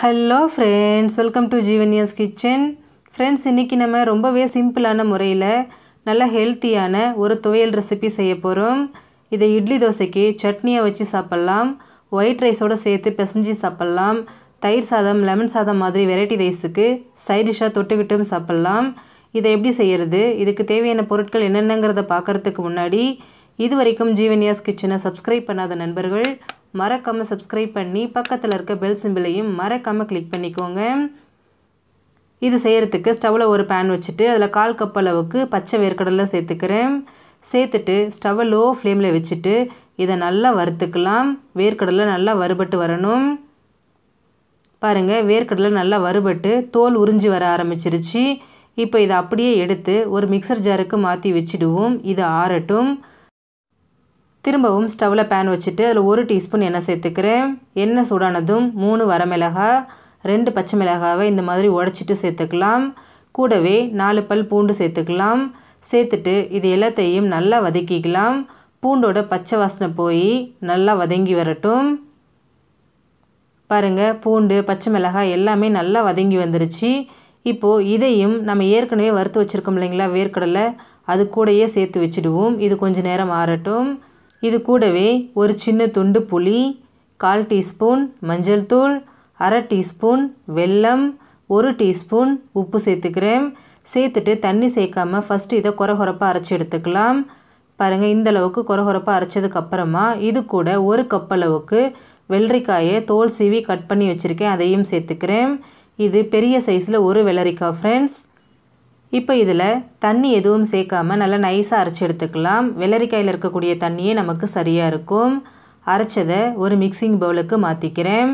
hello friends welcome to Jeevaniya's kitchen friends இன்றைக்கி நம்ம ரொம்பவே சிம்பிளான முறையில் நல்ல ஹெல்த்தியான ஒரு துவையல் ரெசிபி செய்ய போகிறோம் இதை இட்லி தோசைக்கு சட்னியை வச்சு சாப்பிட்லாம் ஒயிட் ரைஸோடு சேர்த்து பிசைஞ்சு சாப்பிட்லாம் தயிர் சாதம் லெமன் சாதம் மாதிரி வெரைட்டி ரைஸுக்கு சைட் டிஷ்ஷாக தொட்டுக்கிட்டும் சாப்பிட்லாம் இதை எப்படி செய்கிறது இதுக்கு தேவையான பொருட்கள் என்னென்னங்கிறத பார்க்குறதுக்கு முன்னாடி இது வரைக்கும் ஜீவன்யாஸ் கிச்சனை சப்ஸ்கிரைப் பண்ணாத நண்பர்கள் மறக்காமல் சப்ஸ்கிரைப் பண்ணி பக்கத்தில் இருக்க பெல் சிம்பிளையும் மறக்காமல் கிளிக் பண்ணிக்கோங்க இது செய்கிறதுக்கு ஸ்டவ்வில் ஒரு பேன் வச்சுட்டு அதில் கால் கப் அளவுக்கு பச்சை வேர்க்கடலை சேர்த்துக்கிறேன் சேர்த்துட்டு ஸ்டவ்வை லோ ஃப்ளேமில் வச்சுட்டு இதை நல்லா வறுத்துக்கலாம் வேர்க்கடலை நல்லா வறுபட்டு வரணும் பாருங்கள் வேர்க்கடலை நல்லா வறுபட்டு தோல் உறிஞ்சி வர ஆரம்பிச்சிருச்சு இப்போ இதை அப்படியே எடுத்து ஒரு மிக்சர் ஜாருக்கு மாற்றி வச்சிடுவோம் இது ஆறட்டும் திரும்பவும் ஸ்டவ்வில் பேன் வச்சுட்டு அதில் ஒரு டீஸ்பூன் எண்ணெய் சேர்த்துக்கிறேன் எண்ணெய் சூடானதும் மூணு வரமிளகா ரெண்டு பச்சை மிளகாவை இந்த மாதிரி உடச்சிட்டு சேர்த்துக்கலாம் கூடவே நாலு பல் பூண்டு சேர்த்துக்கலாம் சேர்த்துட்டு இது எல்லாத்தையும் நல்லா வதக்கிக்கலாம் பூண்டோட பச்சை வாசனை போய் நல்லா வதங்கி வரட்டும் பாருங்கள் பூண்டு பச்சை மிளகாய் எல்லாமே நல்லா வதங்கி வந்துருச்சு இப்போது இதையும் நம்ம ஏற்கனவே வறுத்து வச்சுருக்கோம் இல்லைங்களா வேர்க்கடலை அது கூடயே சேர்த்து வச்சுடுவோம் இது கொஞ்சம் நேரம் ஆறட்டும் இது கூடவே ஒரு சின்ன துண்டு புளி கால் டீஸ்பூன் மஞ்சள் தூள் அரை டீஸ்பூன் வெல்லம் ஒரு டீஸ்பூன் உப்பு சேர்த்துக்கிறேன் சேர்த்துட்டு தண்ணி சேர்க்காம ஃபஸ்ட்டு இதை குறகுறப்பாக அரைச்சி எடுத்துக்கலாம் பாருங்கள் இந்தளவுக்கு குறகுறப்பாக அரைச்சதுக்கப்புறமா இது கூட ஒரு கப் அளவுக்கு வெள்ளரிக்காயை தோல் சீவி கட் பண்ணி வச்சுருக்கேன் அதையும் சேர்த்துக்கிறேன் இது பெரிய சைஸில் ஒரு வெள்ளரிக்காய் ஃப்ரெண்ட்ஸ் இப்போ இதில் தண்ணி எதுவும் சேர்க்காமல் நல்லா நைஸாக அரைச்சி எடுத்துக்கலாம் வெள்ளரிக்காயில் இருக்கக்கூடிய தண்ணியே நமக்கு சரியாக இருக்கும் அரைச்சதை ஒரு மிக்சிங் பவுலுக்கு மாற்றிக்கிறேன்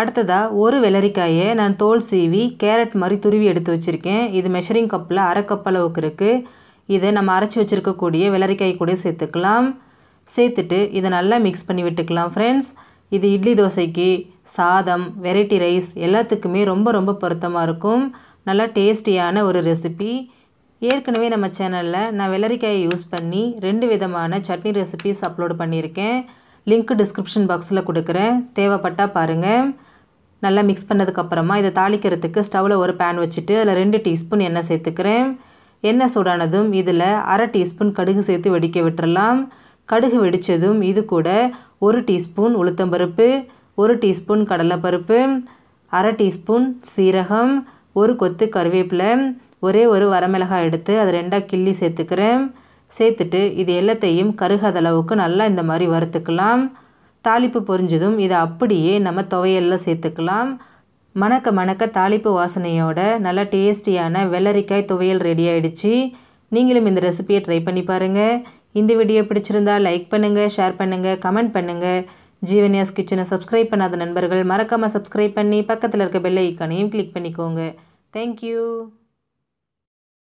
அடுத்ததாக ஒரு வெள்ளரிக்காயை நான் தோல் சீவி கேரட் மாதிரி துருவி எடுத்து வச்சுருக்கேன் இது மெஷரிங் கப்பில் அரை கப் அளவுக்கு இருக்குது இதை நம்ம அரைச்சி வச்சுருக்கக்கூடிய வெள்ளரிக்காய் கூட சேர்த்துக்கலாம் சேர்த்துட்டு இதை நல்லா மிக்ஸ் பண்ணி விட்டுக்கலாம் ஃப்ரெண்ட்ஸ் இது இட்லி தோசைக்கு சாதம் வெரைட்டி ரைஸ் எல்லாத்துக்குமே ரொம்ப ரொம்ப பொருத்தமாக இருக்கும் நல்லா டேஸ்டியான ஒரு ரெசிபி ஏற்கனவே நம்ம சேனலில் நான் வெள்ளரிக்காயை யூஸ் பண்ணி ரெண்டு விதமான சட்னி ரெசிபிஸ் அப்லோடு பண்ணியிருக்கேன் லிங்க் டிஸ்கிரிப்ஷன் பாக்ஸில் கொடுக்குறேன் தேவைப்பட்டால் பாருங்கள் நல்லா மிக்ஸ் பண்ணதுக்கப்புறமா இதை தாளிக்கிறதுக்கு ஸ்டவ்வில் ஒரு பேன் வச்சுட்டு அதில் ரெண்டு டீஸ்பூன் எண்ணெய் சேர்த்துக்கிறேன் எண்ணெய் சூடானதும் இதில் அரை டீஸ்பூன் கடுகு சேர்த்து வெடிக்க விட்டுறலாம் கடுகு வெடித்ததும் இது கூட ஒரு டீஸ்பூன் உளுத்தம்பருப்பு ஒரு டீஸ்பூன் கடலைப்பருப்பு அரை டீஸ்பூன் சீரகம் ஒரு கொத்து கருவேப்பிலை ஒரே ஒரு வரமிளகாய் எடுத்து அதை ரெண்டாக கிள்ளி சேர்த்துக்கிறேன் சேர்த்துட்டு இது எல்லாத்தையும் கருகாத அளவுக்கு நல்லா இந்த மாதிரி வறுத்துக்கலாம் தாளிப்பு பொரிஞ்சதும் இதை அப்படியே நம்ம துவையலில் சேர்த்துக்கலாம் மணக்க மணக்க தாளிப்பு வாசனையோட நல்லா டேஸ்டியான வெள்ளரிக்காய் துவையல் ரெடி ஆகிடுச்சு நீங்களும் இந்த ரெசிபியை ட்ரை பண்ணி பாருங்கள் இந்த வீடியோ பிடிச்சிருந்தா லைக் பண்ணுங்கள் ஷேர் பண்ணுங்கள் கமெண்ட் பண்ணுங்கள் ஜீவனியாஸ் கிச்சனை சப்ஸ்கிரைப் பண்ணாத நண்பர்கள் மறக்காமல் சப்ஸ்கிரைப் பண்ணி பக்கத்தில் இருக்க பெல் ஐக்கானையும் கிளிக் பண்ணிக்கோங்க தேங்க்யூ